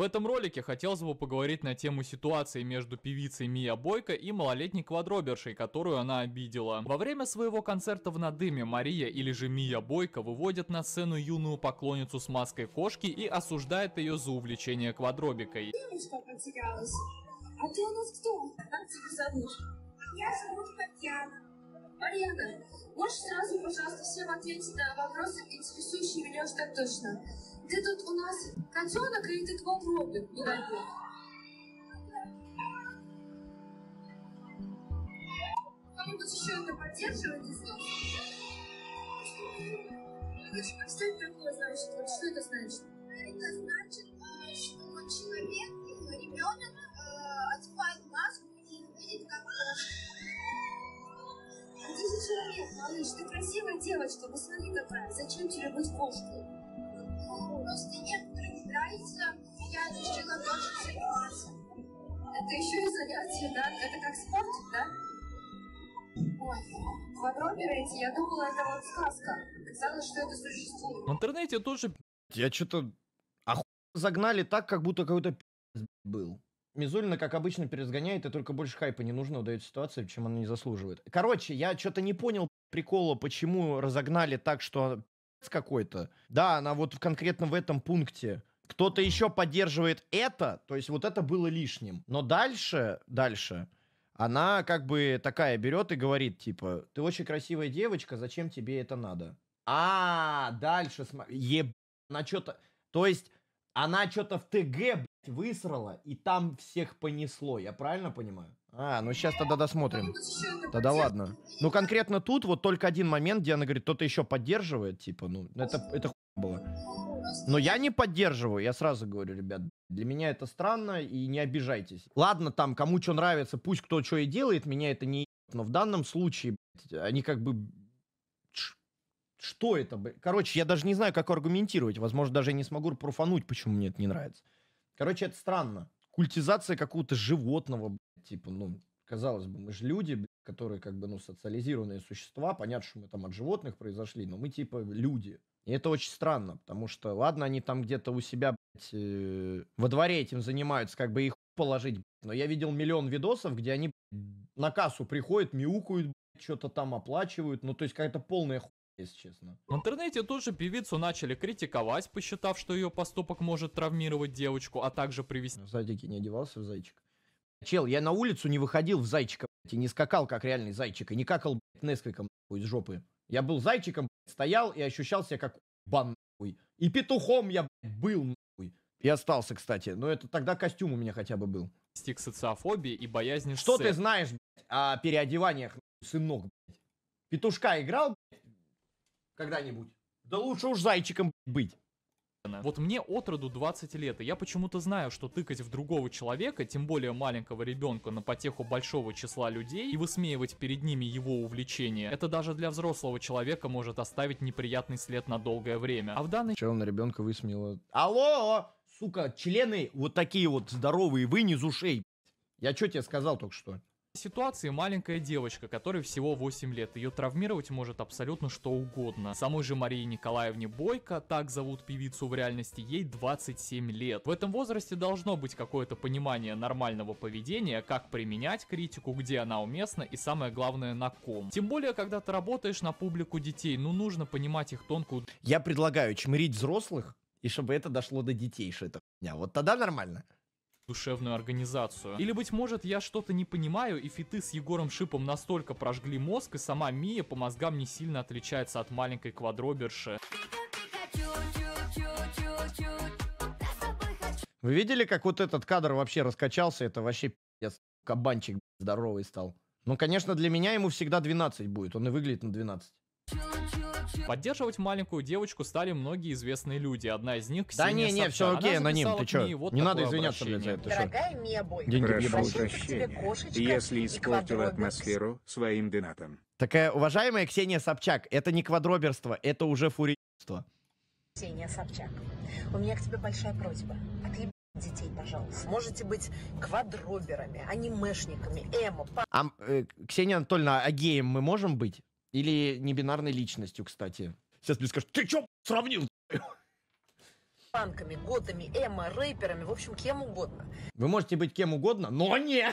В этом ролике хотелось бы поговорить на тему ситуации между певицей Мия Бойко и малолетней квадробершей, которую она обидела. Во время своего концерта в Надыме Мария или же Мия Бойко выводит на сцену юную поклонницу с маской кошки и осуждает ее за увлечение квадробикой. Марьяна, можешь сразу, пожалуйста, всем ответить на вопросы, интересующие меня уж так точно? Ти тут у нас кацьонок і ти творобник, не дай кому то еще это поддерживает из вас? Девочка, что это такое значит? Вот что это значит? Это значит, э, что человек, ребенок э, одевает маску и видит, как кошка. А ты же человек, малыш, ты красивая девочка, посмотри какая, зачем тебе быть кошкой? это тоже заниматься. Это еще и занятие, да? Это как спорт, да? Ой, в я думала, это вот сказка. Казалось, что это существует. В интернете тоже... Я что-то... Оху... Загнали так, как будто какой-то был. Мизулина, как обычно, перезгоняет, и только больше хайпа не нужно дает ситуации, чем она не заслуживает. Короче, я что-то не понял прикола, почему разогнали так, что какой-то. Да, она вот конкретно в этом пункте кто-то еще поддерживает это, то есть вот это было лишним. Но дальше, дальше, она как бы такая берет и говорит, типа, ты очень красивая девочка, зачем тебе это надо? А, дальше, еб... Она что-то... То есть она что-то в ТГ, блядь, высрала, и там всех понесло, я правильно понимаю? А, ну сейчас тогда досмотрим. Тогда ладно. Ну конкретно тут вот только один момент, где она говорит, кто-то еще поддерживает, типа, ну, это, это хуй было. Но я не поддерживаю, я сразу говорю, ребят, для меня это странно, и не обижайтесь. Ладно, там, кому что нравится, пусть кто что и делает, меня это не но в данном случае, они как бы... Что это, блядь? Короче, я даже не знаю, как аргументировать. Возможно, даже я не смогу профануть, почему мне это не нравится. Короче, это странно. Культизация какого-то животного, типа, ну, казалось бы, мы же люди, которые как бы, ну, социализированные существа. Понятно, что мы там от животных произошли, но мы типа люди. И это очень странно, потому что, ладно, они там где-то у себя, блядь, э, во дворе этим занимаются, как бы их положить, блядь, но я видел миллион видосов, где они блядь, на кассу приходят, мяукают, что-то там оплачивают, ну, то есть какая-то полная хуйня, если честно. В интернете тоже певицу начали критиковать, посчитав, что ее поступок может травмировать девочку, а также привести... В ну, не одевался в зайчик? Чел, я на улицу не выходил в зайчика, блядь, и не скакал, как реальный зайчик, и не какал, блядь, несквиком, из жопы. Я был зайчиком, стоял и ощущал себя как бан И петухом я был нахуй. И остался, кстати. Но это тогда костюм у меня хотя бы был. Стик социофобии и боязни Что сцен. ты знаешь, блядь, о переодеваниях, сынок, блядь? Петушка играл, блядь, когда-нибудь? Да лучше уж зайчиком блядь, быть. Вот мне от роду 20 лет, и я почему-то знаю, что тыкать в другого человека, тем более маленького ребенка, на потеху большого числа людей и высмеивать перед ними его увлечение, это даже для взрослого человека может оставить неприятный след на долгое время. А в данный Чел на ребенка высмеяло. Алло! Сука, члены вот такие вот здоровые, вынь из ушей. Я что тебе сказал только что? ситуации маленькая девочка, которой всего 8 лет. Ее травмировать может абсолютно что угодно. Самой же Марии Николаевне Бойко, так зовут певицу в реальности, ей 27 лет. В этом возрасте должно быть какое-то понимание нормального поведения, как применять критику, где она уместна и самое главное на ком. Тем более, когда ты работаешь на публику детей, ну нужно понимать их тонкую... Я предлагаю чмырить взрослых, и чтобы это дошло до детей, что это хуйня. Вот тогда нормально душевную организацию. Или, быть может, я что-то не понимаю, и фиты с Егором Шипом настолько прожгли мозг, и сама Мия по мозгам не сильно отличается от маленькой квадроберши. Вы видели, как вот этот кадр вообще раскачался? Это вообще пи***ц. Кабанчик здоровый стал. Ну, конечно, для меня ему всегда 12 будет. Он и выглядит на 12. Поддерживать маленькую девочку стали многие известные люди. Одна из них Ксения Да не, не, все окей, аноним, ты чё? Вот не надо извиняться, блядь, за это. Дорогая Мебуль, прошу прощения, если испортила атмосферу своим донатом. Такая уважаемая Ксения Собчак, это не квадроберство, это уже фурийство. Ксения Собчак, у меня к тебе большая просьба. Отъеб детей, пожалуйста. Можете быть квадроберами, анимешниками, эмо. Па... А, э, Ксения Анатольевна, а геем мы можем быть? Или небинарной личностью, кстати. Сейчас мне скажут, ты чё сравнил? Панками, готами, эмо, рэперами, в общем, кем угодно. Вы можете быть кем угодно, но не...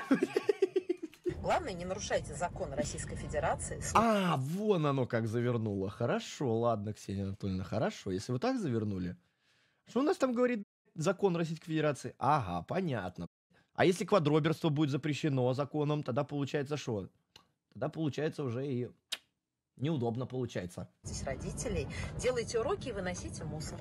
Главное, не нарушайте закон Российской Федерации. А, вон оно как завернуло. Хорошо, ладно, Ксения Анатольевна, хорошо. Если вы так завернули. Что у нас там говорит закон Российской Федерации? Ага, понятно. А если квадроберство будет запрещено законом, тогда получается что? Тогда получается уже и неудобно получается. Здесь родителей, делайте уроки и выносите мусор.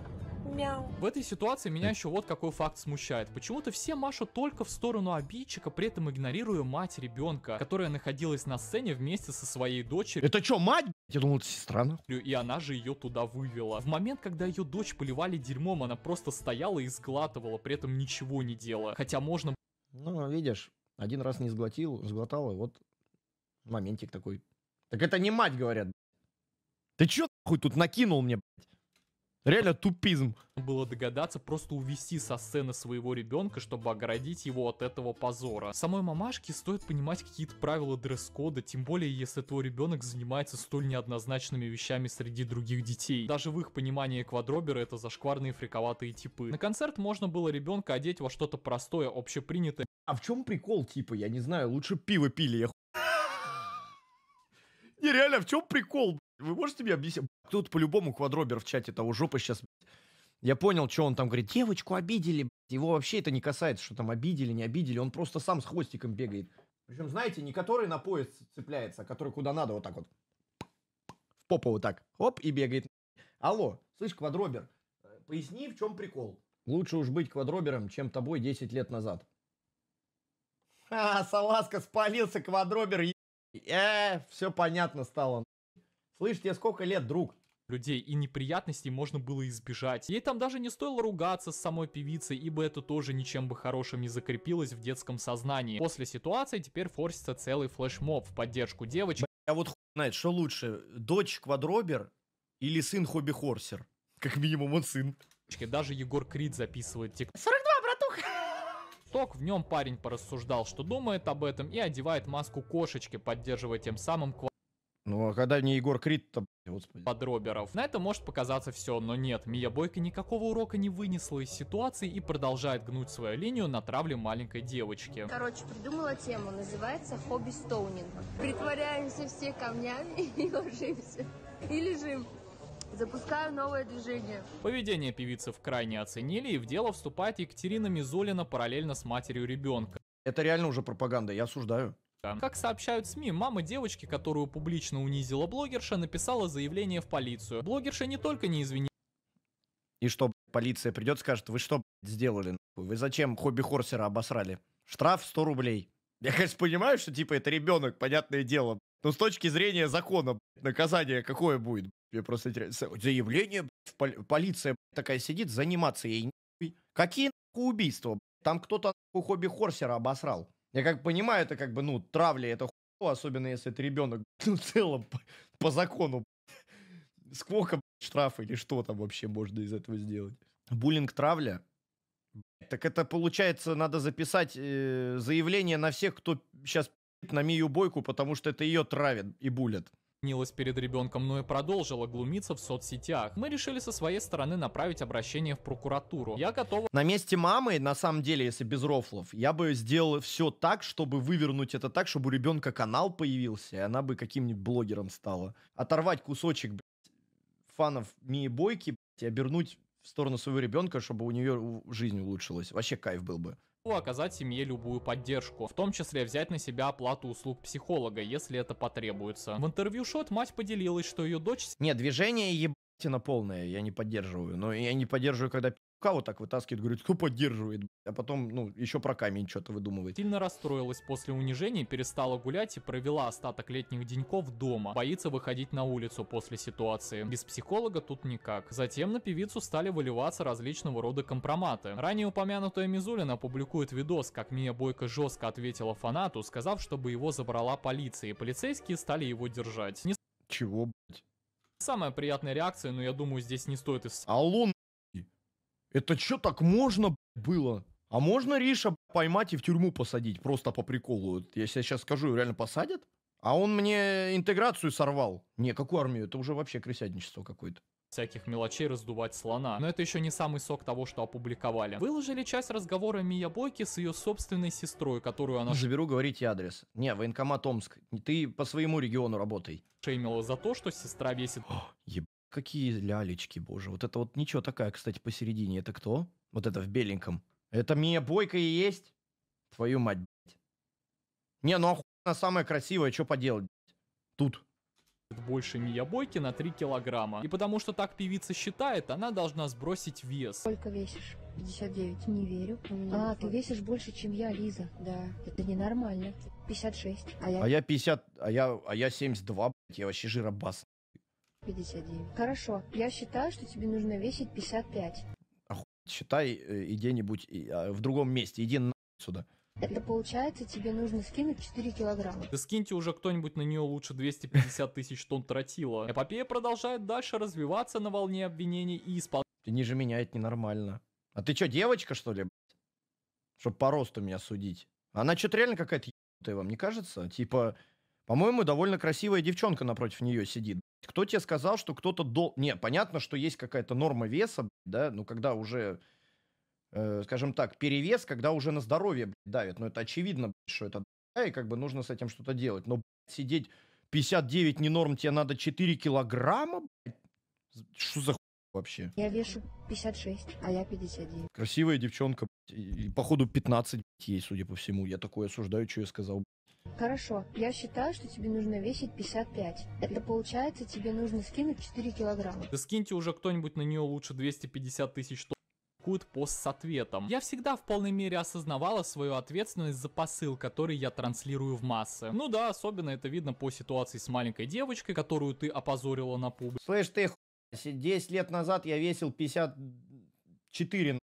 Мяу. В этой ситуации меня э. еще вот какой факт смущает. Почему-то все машут только в сторону обидчика, при этом игнорируя мать ребенка, которая находилась на сцене вместе со своей дочерью. Это что, мать? Я думал, это сестра, И она же ее туда вывела. В момент, когда ее дочь поливали дерьмом, она просто стояла и сглатывала, при этом ничего не делала Хотя можно... Ну, видишь, один раз не сглотил, сглотал и вот моментик такой так это не мать, говорят. Ты чё хуй тут накинул мне, блядь? Реально тупизм. Было догадаться просто увести со сцены своего ребенка, чтобы оградить его от этого позора. Самой мамашке стоит понимать какие-то правила дресс-кода, тем более если твой ребенок занимается столь неоднозначными вещами среди других детей. Даже в их понимании квадроберы это зашкварные фриковатые типы. На концерт можно было ребенка одеть во что-то простое, общепринятое. А в чем прикол, типа, я не знаю, лучше пиво пили, я не, реально, в чем прикол? Вы можете мне объяснить? Тут по-любому квадробер в чате того жопы сейчас... Я понял, что он там говорит. Девочку обидели. Его вообще это не касается, что там обидели, не обидели. Он просто сам с хвостиком бегает. Причем, знаете, не который на поезд цепляется, а который куда надо вот так вот. В попу вот так. Оп, и бегает. Алло, слышь, квадробер, э, поясни, в чем прикол. Лучше уж быть квадробером, чем тобой 10 лет назад. А, Саласка спалился, квадробер, Э, все понятно стало. Слышь, тебе сколько лет, друг? людей, и неприятностей можно было избежать. Ей там даже не стоило ругаться с самой певицей, ибо это тоже ничем бы хорошим не закрепилось в детском сознании. После ситуации теперь форсится целый флешмоб в поддержку девочек. А вот хуй знает, что лучше, дочь Квадробер или сын Хобби Хорсер? Как минимум он сын. Даже Егор Крид записывает тик... 40 восток, в нем парень порассуждал, что думает об этом, и одевает маску кошечки, поддерживая тем самым квартиру. Ну а когда не Егор Крид-то, господи. Подроберов. На это может показаться все, но нет, Мия Бойко никакого урока не вынесла из ситуации и продолжает гнуть свою линию на травле маленькой девочки. Короче, придумала тему, называется хобби стоунинг. Притворяемся все камнями и ложимся. Или же Запускаю новое движение. Поведение певицы в крайне оценили, и в дело вступает Екатерина Мизулина параллельно с матерью ребенка. Это реально уже пропаганда, я осуждаю. Как сообщают СМИ, мама девочки, которую публично унизила блогерша, написала заявление в полицию. Блогерша не только не извинилась. И что, полиция придет, скажет, вы что, сделали? Вы зачем хобби-хорсера обосрали? Штраф 100 рублей. Я, конечно, понимаю, что, типа, это ребенок, понятное дело. Но с точки зрения закона, наказание какое будет? Я просто заявление, полиция такая сидит, заниматься ей Какие нахуй убийства? Там кто-то нахуй хобби Хорсера обосрал. Я как понимаю, это как бы, ну, травля, это хуй, особенно если это ребенок, ну, в целом, по, по закону. Сколько штраф или что там вообще можно из этого сделать? Буллинг травля? Так это получается, надо записать э, заявление на всех, кто сейчас на Мию Бойку, потому что это ее травят и булят. Нилась перед ребенком, но и продолжила глумиться в соцсетях. Мы решили со своей стороны направить обращение в прокуратуру. Я готова... На месте мамы, на самом деле, если без рофлов, я бы сделал все так, чтобы вывернуть это так, чтобы у ребенка канал появился, и она бы каким-нибудь блогером стала. Оторвать кусочек, блядь, фанов Мии Бойки, блядь, и обернуть в сторону своего ребенка, чтобы у нее жизнь улучшилась. Вообще кайф был бы оказать семье любую поддержку, в том числе взять на себя оплату услуг психолога, если это потребуется. В интервью Шот мать поделилась, что ее дочь... Нет, движение еб на полная, я не поддерживаю. Но я не поддерживаю, когда пи***ка вот так вытаскивает, говорит, кто поддерживает, а потом, ну, еще про камень что-то выдумывает. Сильно расстроилась после унижения, перестала гулять и провела остаток летних деньков дома. Боится выходить на улицу после ситуации. Без психолога тут никак. Затем на певицу стали выливаться различного рода компроматы. Ранее упомянутая Мизулина публикует видос, как Мия Бойко жестко ответила фанату, сказав, чтобы его забрала полиция, и полицейские стали его держать. Не... Чего, блять? Самая приятная реакция, но я думаю, здесь не стоит и... с- Алло, это что так можно было? А можно Риша поймать и в тюрьму посадить, просто по приколу? Я сейчас скажу, реально посадят? А он мне интеграцию сорвал. Не, какую армию? Это уже вообще крысятничество какое-то всяких мелочей раздувать слона. Но это еще не самый сок того, что опубликовали. Выложили часть разговора Бойки с ее собственной сестрой, которую она... Заберу, говорите адрес. Не, военкомат Омск. Ты по своему региону работай. Шеймила за то, что сестра весит... О, еб... Какие лялечки, боже. Вот это вот ничего такая, кстати, посередине. Это кто? Вот это в беленьком. Это Мия Бойка и есть? Твою мать, блядь. Не, ну она самая красивая, что поделать, Тут больше Миябойки на 3 килограмма. И потому что так певица считает, она должна сбросить вес. Сколько весишь? 59. Не верю. А, ты весишь больше, чем я, Лиза. Да. Это ненормально. 56. А я, а я 50... А я, а я 72, блядь. Я вообще жиробас. 59. Хорошо. Я считаю, что тебе нужно весить 55. Охуеть. Считай э, и где-нибудь а, в другом месте. Иди на сюда. Это получается, тебе нужно скинуть 4 килограмма. Да скиньте уже кто-нибудь на нее лучше 250 тысяч тонн тротила. Эпопея продолжает дальше развиваться на волне обвинений и исполнения. Ты ниже меня, это ненормально. А ты что, девочка, что ли, чтобы по росту меня судить. Она что-то реально какая-то ебанутая, вам не кажется? Типа, по-моему, довольно красивая девчонка напротив нее сидит. Кто тебе сказал, что кто-то дол... Не, понятно, что есть какая-то норма веса, да, Ну когда уже Э, скажем так, перевес, когда уже на здоровье блядь, давит. но ну, это очевидно, блядь, что это да, и как бы нужно с этим что-то делать. Но блядь, сидеть 59 не норм, тебе надо 4 килограмма, блядь? Что за хуй вообще? Я вешу 56, а я 59. Красивая девчонка, блядь, и, походу 15 блядь, ей, судя по всему. Я такое осуждаю, что я сказал. Хорошо, я считаю, что тебе нужно весить 55. Это получается, тебе нужно скинуть 4 килограмма. Да скиньте уже кто-нибудь на нее лучше 250 тысяч критикуют пост с ответом. Я всегда в полной мере осознавала свою ответственность за посыл, который я транслирую в массы. Ну да, особенно это видно по ситуации с маленькой девочкой, которую ты опозорила на публике. Слышь, ты 10 лет назад я весил 54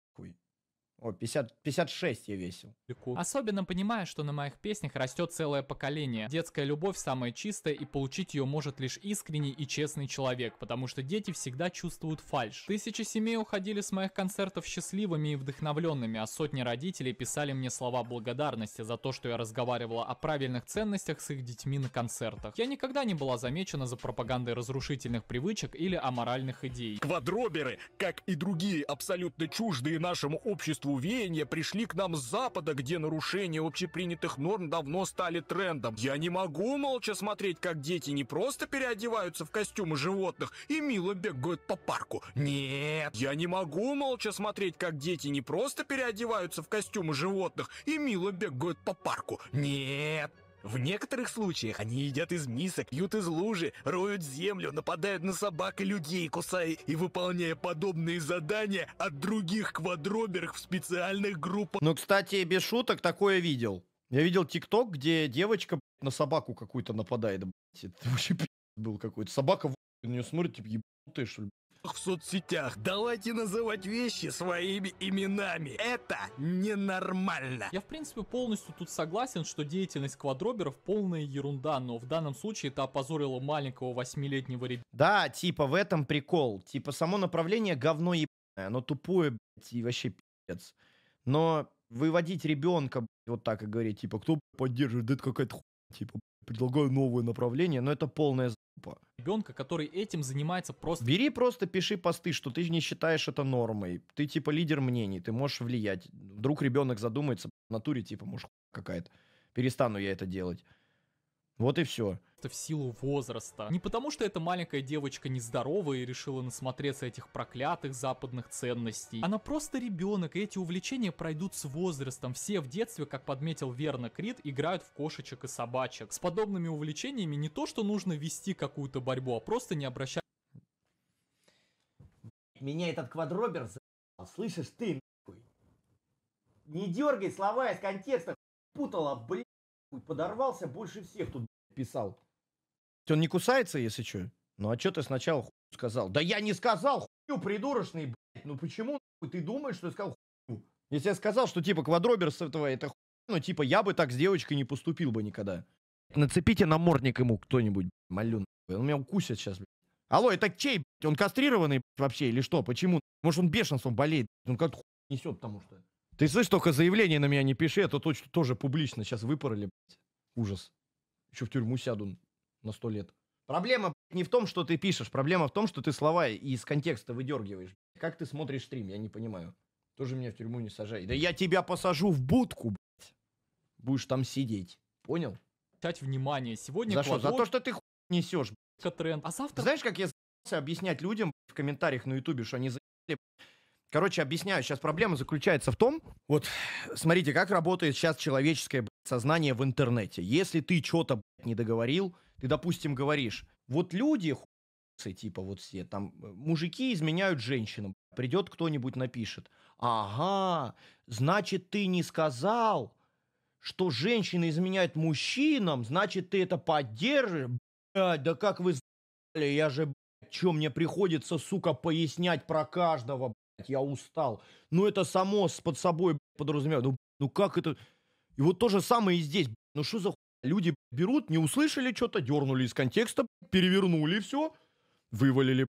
о, 50, 56 я весил. Особенно понимая, что на моих песнях растет целое поколение. Детская любовь самая чистая, и получить ее может лишь искренний и честный человек, потому что дети всегда чувствуют фальш. Тысячи семей уходили с моих концертов счастливыми и вдохновленными, а сотни родителей писали мне слова благодарности за то, что я разговаривала о правильных ценностях с их детьми на концертах. Я никогда не была замечена за пропагандой разрушительных привычек или аморальных идей. Квадроберы, как и другие абсолютно чуждые нашему обществу веяния пришли к нам с Запада, где нарушение общепринятых норм давно стали трендом. Я не могу молча смотреть, как дети не просто переодеваются в костюмы животных и мило бегают по парку. Нет, я не могу молча смотреть, как дети не просто переодеваются в костюмы животных и мило бегают по парку. Нет. В некоторых случаях они едят из мисок, пьют из лужи, роют землю, нападают на собак и людей, кусая и выполняя подобные задания от других квадроберов в специальных группах. Ну, кстати, без шуток такое видел. Я видел ТикТок, где девочка на собаку какую-то нападает. Это вообще был какой-то. Собака на нее смотрит, типа, ебанутая, что ли, в соцсетях. Давайте называть вещи своими именами. Это ненормально. Я, в принципе, полностью тут согласен, что деятельность квадроберов полная ерунда, но в данном случае это опозорило маленького восьмилетнего ребенка. Да, типа в этом прикол. Типа само направление говно ебаное, оно тупое, блядь, и вообще пи***ц. Но выводить ребенка, блядь, вот так и говорить, типа, кто поддерживает, да это какая-то хуйня, типа, предлагаю новое направление, но это полная залупа ребенка, который этим занимается просто... Бери просто, пиши посты, что ты не считаешь это нормой. Ты типа лидер мнений, ты можешь влиять. Вдруг ребенок задумается, в натуре типа, муж какая-то. Перестану я это делать. Вот и все просто в силу возраста. Не потому, что эта маленькая девочка нездоровая и решила насмотреться этих проклятых западных ценностей. Она просто ребенок, и эти увлечения пройдут с возрастом. Все в детстве, как подметил верно Крид, играют в кошечек и собачек. С подобными увлечениями не то, что нужно вести какую-то борьбу, а просто не обращать... Меня этот квадробер за... Слышишь ты, нахуй? Не дергай слова из контекста, путала, блядь, подорвался больше всех тут, писал. Он не кусается, если что? Ну а что ты сначала хуй сказал? Да я не сказал хуй, придурочный, блядь. Ну почему хуй, ты думаешь, что я сказал хуй? Если я сказал, что типа квадробер с этого это хуй, ну типа я бы так с девочкой не поступил бы никогда. Нацепите намордник ему кто-нибудь, малю. Он меня укусит сейчас, блядь. Алло, это чей, блядь? Он кастрированный блядь, вообще или что? Почему? Может он бешенством болеет? Он как-то хуй несет, потому что... Ты слышишь, только заявление на меня не пиши, это а точно тоже публично сейчас выпороли, блядь. Ужас. Еще в тюрьму сяду на сто лет. Проблема не в том, что ты пишешь, проблема в том, что ты слова из контекста выдергиваешь. Как ты смотришь стрим, я не понимаю. Тоже меня в тюрьму не сажай. Да я тебя посажу в будку, блядь. Будешь там сидеть. Понял? Дать внимание. Сегодня за, что? за то, что ты хуй несешь, блядь. Тренд. А завтра... Знаешь, как я за... объяснять людям в комментариях на ютубе, что они за... Короче, объясняю. Сейчас проблема заключается в том, вот, смотрите, как работает сейчас человеческое блядь, сознание в интернете. Если ты что-то не договорил, ты, допустим, говоришь, вот люди, хуйцы, типа вот все, там, э, мужики изменяют женщинам. Придет кто-нибудь, напишет. Ага, значит, ты не сказал, что женщины изменяют мужчинам, значит, ты это поддерживаешь? Блядь, да как вы за***ли, я же, блядь, что мне приходится, сука, пояснять про каждого, блядь, я устал. Ну, это само с под собой блядь, подразумевает. Ну, ну, как это... И вот то же самое и здесь. Ну, что за Люди берут, не услышали что-то, дернули из контекста, перевернули все, вывалили.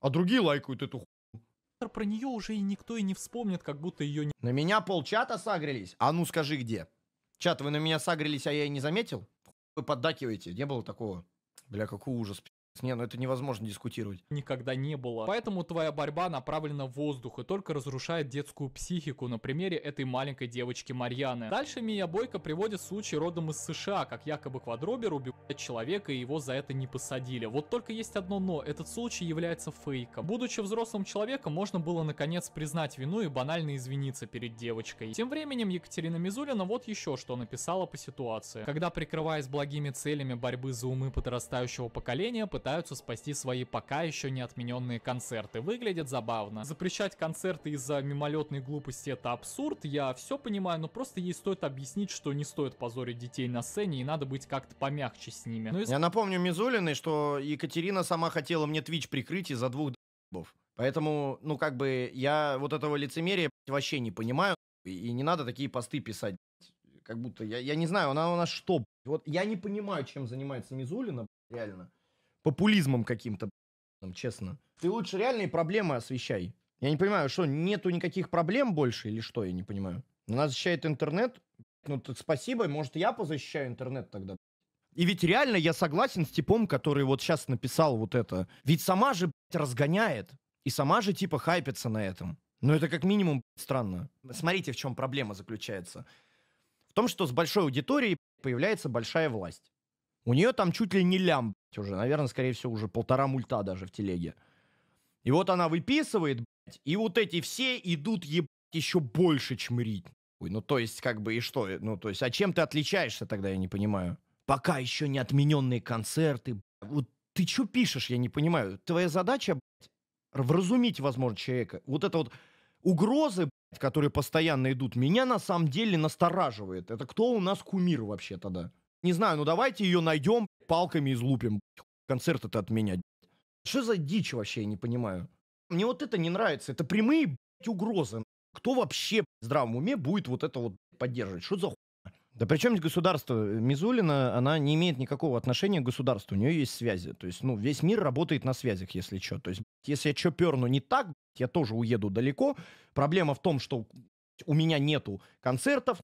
А другие лайкают эту хуйню. Про нее уже и никто и не вспомнит, как будто ее не... На меня полчата сагрились? А ну скажи где? Чат, вы на меня сагрились, а я и не заметил? Вы поддакиваете, не было такого? Бля, какой ужас, не, ну это невозможно дискутировать. Никогда не было. Поэтому твоя борьба направлена в воздух и только разрушает детскую психику на примере этой маленькой девочки Марьяны. Дальше Мия Бойко приводит случай родом из США, как якобы Квадробер убивает человека и его за это не посадили. Вот только есть одно но, этот случай является фейком. Будучи взрослым человеком, можно было наконец признать вину и банально извиниться перед девочкой. Тем временем Екатерина Мизулина вот еще что написала по ситуации. Когда прикрываясь благими целями борьбы за умы подрастающего поколения, пытаются спасти свои пока еще не отмененные концерты. Выглядит забавно. Запрещать концерты из-за мимолетной глупости это абсурд, я все понимаю, но просто ей стоит объяснить, что не стоит позорить детей на сцене и надо быть как-то помягче с ними. Но из... Я напомню Мизулиной, что Екатерина сама хотела мне твич прикрыть из-за двух дубов. Поэтому, ну как бы, я вот этого лицемерия вообще не понимаю. И не надо такие посты писать. Как будто, я, я не знаю, она у нас что? Вот я не понимаю, чем занимается Мизулина, реально популизмом каким-то, честно. Ты лучше реальные проблемы освещай. Я не понимаю, что, нету никаких проблем больше или что, я не понимаю. Нас защищает интернет. Ну, так спасибо, может, я позащищаю интернет тогда. И ведь реально я согласен с типом, который вот сейчас написал вот это. Ведь сама же, блядь, разгоняет. И сама же, типа, хайпится на этом. Но ну, это как минимум странно. Смотрите, в чем проблема заключается. В том, что с большой аудиторией появляется большая власть. У нее там чуть ли не лям уже, наверное, скорее всего, уже полтора мульта даже в телеге. И вот она выписывает, блядь, и вот эти все идут, ебать, еще больше чмырить. Ой, ну то есть, как бы, и что? Э, ну, то есть, а чем ты отличаешься тогда, я не понимаю. Пока еще не отмененные концерты, блядь. Вот ты что пишешь, я не понимаю. Твоя задача, блядь, вразумить, возможно, человека. Вот это вот угрозы, блядь, которые постоянно идут, меня на самом деле настораживает. Это кто у нас кумир вообще тогда? Не знаю, ну давайте ее найдем, палками излупим, концерт это отменять. Что за дичь вообще, я не понимаю. Мне вот это не нравится, это прямые, блядь, угрозы. Кто вообще в здравом уме будет вот это вот поддерживать? Что за хуйня? Да причем государство э, Мизулина, она не имеет никакого отношения к государству, у нее есть связи. То есть, ну, весь мир работает на связях, если что. То есть, если я что перну не так, я тоже уеду далеко. Проблема в том, что у меня нету концертов,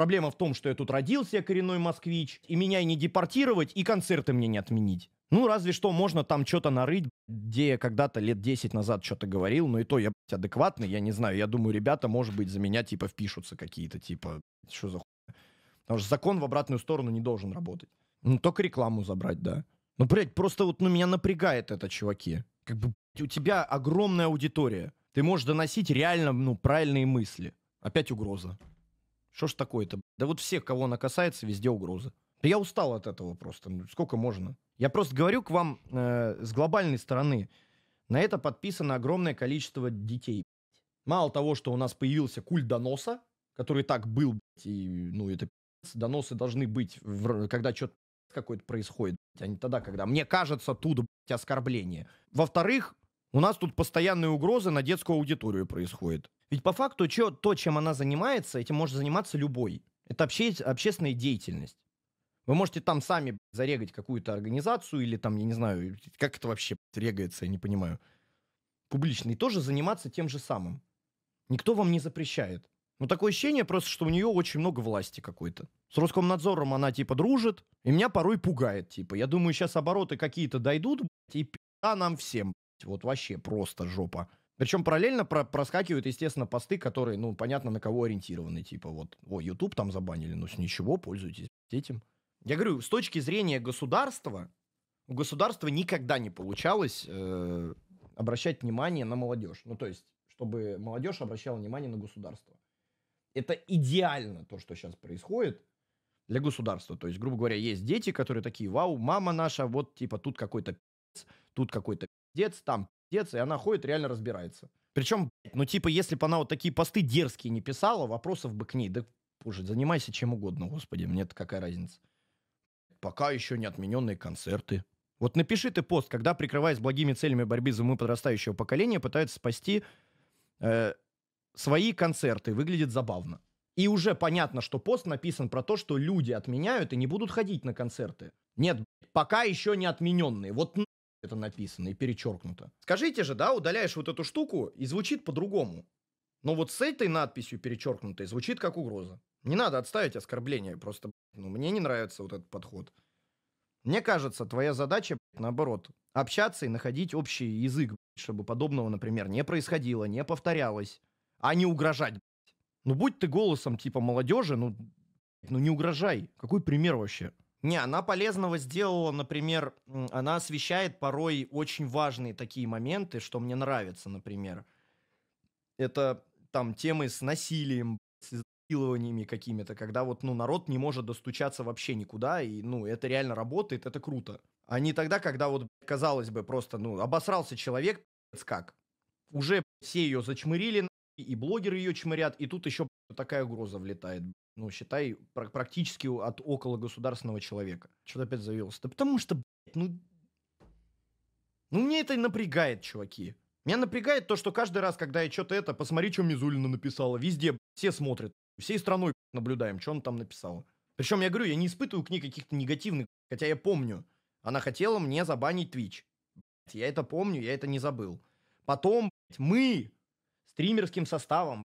Проблема в том, что я тут родился, коренной москвич, и меня и не депортировать, и концерты мне не отменить. Ну, разве что можно там что-то нарыть, где я когда-то лет 10 назад что-то говорил, но и то я, блядь, адекватный, я не знаю, я думаю, ребята, может быть, за меня, типа, впишутся какие-то, типа, что за хуйня. Потому что закон в обратную сторону не должен работать. Ну, только рекламу забрать, да. Ну, блядь, просто вот, ну, меня напрягает это, чуваки. Как бы, блядь, у тебя огромная аудитория. Ты можешь доносить реально, ну, правильные мысли. Опять угроза. Что ж такое-то? Да вот всех, кого она касается, везде угрозы. Я устал от этого просто. Ну, сколько можно? Я просто говорю к вам э, с глобальной стороны. На это подписано огромное количество детей. Мало того, что у нас появился культ доноса, который так был, и, ну, это доносы должны быть, когда что-то какое-то происходит, а не тогда, когда мне кажется, тут оскорбление. Во-вторых, у нас тут постоянные угрозы на детскую аудиторию происходят. Ведь по факту чё, то, чем она занимается, этим может заниматься любой. Это обще, общественная деятельность. Вы можете там сами зарегать какую-то организацию или там, я не знаю, как это вообще регается, я не понимаю. Публичный тоже заниматься тем же самым. Никто вам не запрещает. Но такое ощущение просто, что у нее очень много власти какой-то. С Роскомнадзором она типа дружит, и меня порой пугает. Типа, я думаю, сейчас обороты какие-то дойдут, и пи***а нам всем. Вот вообще просто жопа. Причем параллельно про проскакивают, естественно, посты, которые, ну, понятно, на кого ориентированы. Типа вот, о, YouTube там забанили, ну, ничего, пользуйтесь этим. Я говорю, с точки зрения государства, у государства никогда не получалось э, обращать внимание на молодежь. Ну, то есть, чтобы молодежь обращала внимание на государство. Это идеально то, что сейчас происходит для государства. То есть, грубо говоря, есть дети, которые такие, вау, мама наша, вот, типа, тут какой-то пи***ц, тут какой-то пиздец, там пиздец, и она ходит, реально разбирается. Причем, ну типа, если бы она вот такие посты дерзкие не писала, вопросов бы к ней, да уже занимайся чем угодно, господи, мне-то какая разница. Пока еще не отмененные концерты. Вот напиши ты пост, когда, прикрываясь благими целями борьбы за умы подрастающего поколения, пытаются спасти э, свои концерты, выглядит забавно. И уже понятно, что пост написан про то, что люди отменяют и не будут ходить на концерты. Нет, пока еще не отмененные. Вот это написано и перечеркнуто. Скажите же, да, удаляешь вот эту штуку и звучит по-другому. Но вот с этой надписью перечеркнутой звучит как угроза. Не надо отставить оскорбление, просто ну, мне не нравится вот этот подход. Мне кажется, твоя задача, наоборот, общаться и находить общий язык, чтобы подобного, например, не происходило, не повторялось, а не угрожать. Ну будь ты голосом типа молодежи, ну, ну не угрожай. Какой пример вообще? Не, она полезного сделала, например, она освещает порой очень важные такие моменты, что мне нравится, например. Это там темы с насилием, с изнасилованиями какими-то, когда вот, ну, народ не может достучаться вообще никуда, и, ну, это реально работает, это круто. А не тогда, когда вот, казалось бы, просто, ну, обосрался человек, как. Уже все ее зачмырили, и блогеры ее чмырят, и тут еще такая угроза влетает ну, считай, практически от около государственного человека. Что-то опять завелся. Да потому что, блядь, ну... Ну, мне это напрягает, чуваки. Меня напрягает то, что каждый раз, когда я что-то это, посмотри, что Мизулина написала. Везде, блядь, все смотрят. Всей страной блядь, наблюдаем, что он там написал. Причем я говорю, я не испытываю к ней каких-то негативных, хотя я помню. Она хотела мне забанить Twitch. Блядь, я это помню, я это не забыл. Потом, блядь, мы стримерским составом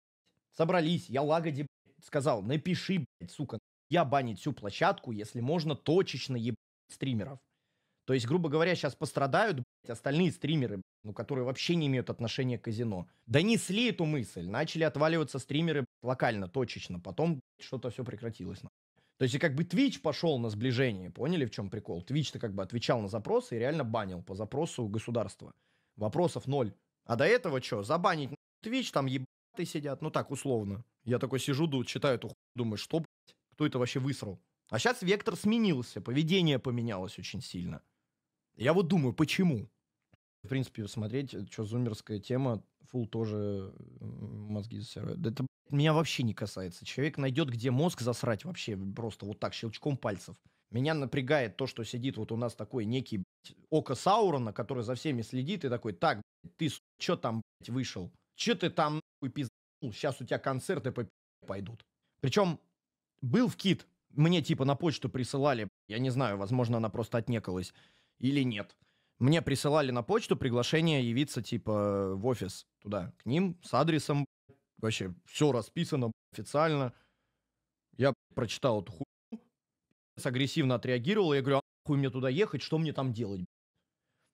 собрались. Я лагоди сказал, напиши, блядь, сука, я банить всю площадку, если можно точечно ебать стримеров. То есть, грубо говоря, сейчас пострадают блядь, остальные стримеры, ну, которые вообще не имеют отношения к казино. Донесли эту мысль, начали отваливаться стримеры блядь, локально, точечно, потом что-то все прекратилось. То есть, и как бы Twitch пошел на сближение, поняли, в чем прикол? Twitch-то как бы отвечал на запросы и реально банил по запросу государства. Вопросов ноль. А до этого что, забанить Twitch, там ебать ты сидят, ну так, условно. Я такой сижу, читаю эту хуйню, думаю, что, блядь, кто это вообще высрал? А сейчас вектор сменился, поведение поменялось очень сильно. Я вот думаю, почему? В принципе, смотреть, э, что зумерская тема, фул тоже мозги засирают. Да это, блядь, меня вообще не касается. Человек найдет, где мозг засрать вообще, просто вот так, щелчком пальцев. Меня напрягает то, что сидит вот у нас такой некий блядь, око Саурона, который за всеми следит и такой, так, блядь, ты, что там, блядь, вышел? Че ты там нахуй пизданул? Сейчас у тебя концерты по пойдут. Причем был в Кит. Мне типа на почту присылали, я не знаю, возможно, она просто отнекалась или нет. Мне присылали на почту приглашение явиться типа в офис туда, к ним, с адресом. Вообще все расписано официально. Я прочитал эту хуйню, агрессивно отреагировал. Я говорю, а хуй мне туда ехать, что мне там делать?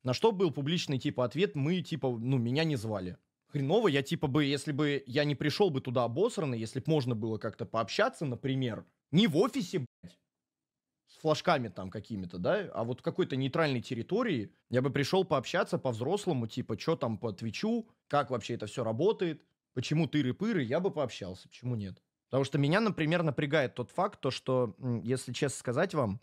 На что был публичный типа ответ, мы типа, ну, меня не звали хреново. Я типа бы, если бы я не пришел бы туда обосранный, если бы можно было как-то пообщаться, например, не в офисе, блядь, с флажками там какими-то, да, а вот в какой-то нейтральной территории я бы пришел пообщаться по-взрослому, типа, что там по Твичу, как вообще это все работает, почему тыры-пыры, я бы пообщался, почему нет. Потому что меня, например, напрягает тот факт, то, что, если честно сказать вам,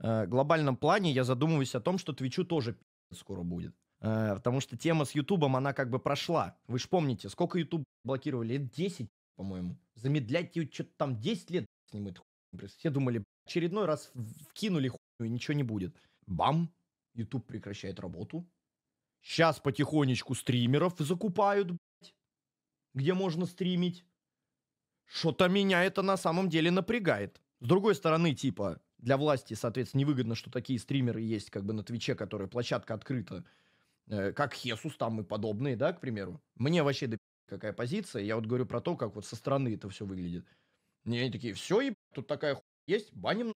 э, в глобальном плане я задумываюсь о том, что Твичу тоже скоро будет. Э, потому что тема с Ютубом, она как бы прошла. Вы же помните, сколько Ютуб блокировали? Лет 10, по-моему. Замедлять что-то там 10 лет снимает. Все думали, очередной раз вкинули хуйню, и ничего не будет. Бам! Ютуб прекращает работу. Сейчас потихонечку стримеров закупают, блядь, где можно стримить. Что-то меня это на самом деле напрягает. С другой стороны, типа, для власти, соответственно, невыгодно, что такие стримеры есть, как бы на Твиче, которая площадка открыта. Э, как Хесус там и подобные, да, к примеру. Мне вообще до какая позиция, я вот говорю про то, как вот со стороны это все выглядит. И они такие, все, и тут такая хуйня есть, баним.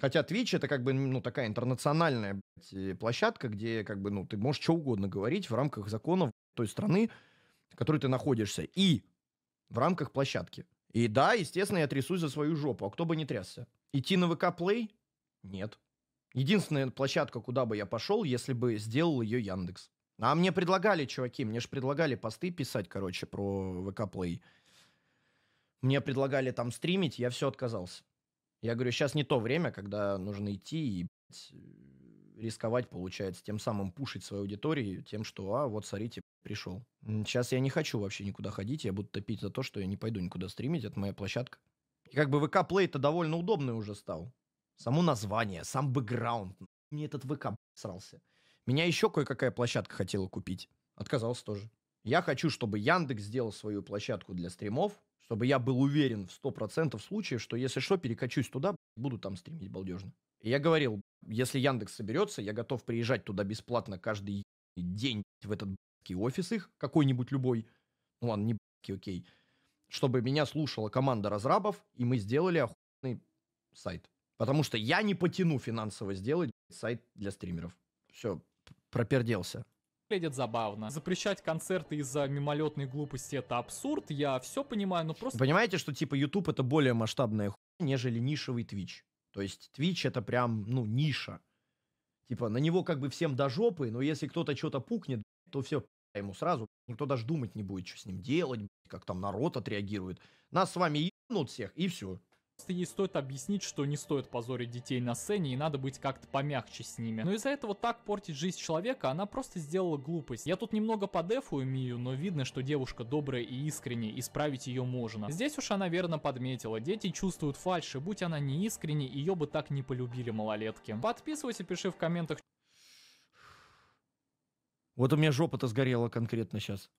Хотя Twitch это как бы, ну, такая интернациональная блядь, площадка, где как бы, ну, ты можешь что угодно говорить в рамках законов той страны, в которой ты находишься, и в рамках площадки. И да, естественно, я трясусь за свою жопу, а кто бы не трясся. Идти на ВК Play? Нет. Единственная площадка, куда бы я пошел, если бы сделал ее Яндекс. А мне предлагали, чуваки, мне же предлагали посты писать, короче, про ВК Плей. Мне предлагали там стримить, я все отказался. Я говорю, сейчас не то время, когда нужно идти и рисковать, получается, тем самым пушить свою аудиторию, тем, что, а, вот, смотрите, пришел. Сейчас я не хочу вообще никуда ходить, я буду топить за то, что я не пойду никуда стримить, это моя площадка. И как бы ВК Плей-то довольно удобный уже стал само название, сам бэкграунд. Мне этот ВК срался. Меня еще кое-какая площадка хотела купить. Отказался тоже. Я хочу, чтобы Яндекс сделал свою площадку для стримов, чтобы я был уверен в 100% случаев, что если что, перекачусь туда, буду там стримить балдежно. И я говорил, если Яндекс соберется, я готов приезжать туда бесплатно каждый день в этот офис их, какой-нибудь любой, ну ладно, не окей, чтобы меня слушала команда разрабов, и мы сделали охуенный сайт. Потому что я не потяну финансово сделать сайт для стримеров. Все, проперделся выглядит забавно. Запрещать концерты из-за мимолетной глупости это абсурд, я все понимаю, но просто... Понимаете, что типа YouTube это более масштабная хуйня, нежели нишевый Twitch. То есть Twitch это прям, ну, ниша. Типа на него как бы всем до жопы, но если кто-то что-то пукнет, то все ему сразу, никто даже думать не будет, что с ним делать, как там народ отреагирует. Нас с вами ебнут всех, и все. Просто ей стоит объяснить, что не стоит позорить детей на сцене и надо быть как-то помягче с ними. Но из-за этого так портить жизнь человека, она просто сделала глупость. Я тут немного подефую Мию, но видно, что девушка добрая и искренняя. исправить ее можно. Здесь уж она верно подметила, дети чувствуют фальши, будь она не искренне, ее бы так не полюбили малолетки. Подписывайся, пиши в комментах. Вот у меня жопа-то сгорела конкретно сейчас.